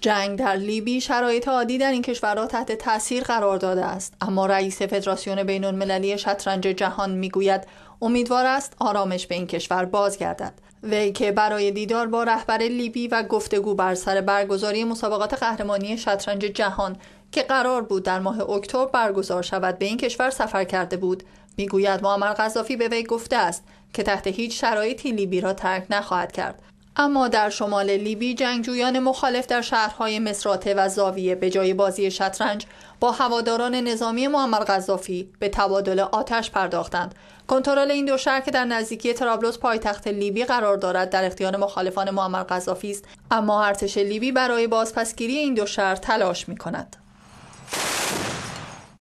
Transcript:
جنگ در لیبی شرایط عادی در این را تحت تاثیر قرار داده است اما رئیس فدراسیون بین المللی شطرنج جهان میگوید امیدوار است آرامش به این کشور بازگردد وی که برای دیدار با رهبر لیبی و گفتگو بر سر برگزاری مسابقات قهرمانی شطرنج جهان که قرار بود در ماه اکتبر برگزار شود به این کشور سفر کرده بود میگوید معمر قذافی به وی گفته است که تحت هیچ شرایطی لیبی را ترک نخواهد کرد اما در شمال لیبی جنگجویان مخالف در شهرهای مصراته و زاویه به جای بازی شطرنج با هواداران نظامی معمر قذافی به تبادل آتش پرداختند کنترل این دو شهر که در نزدیکی ترابلس پایتخت لیبی قرار دارد در اختیار مخالفان معمر قذافی است اما ارتش لیبی برای بازپسگیری این دو شهر تلاش می کند.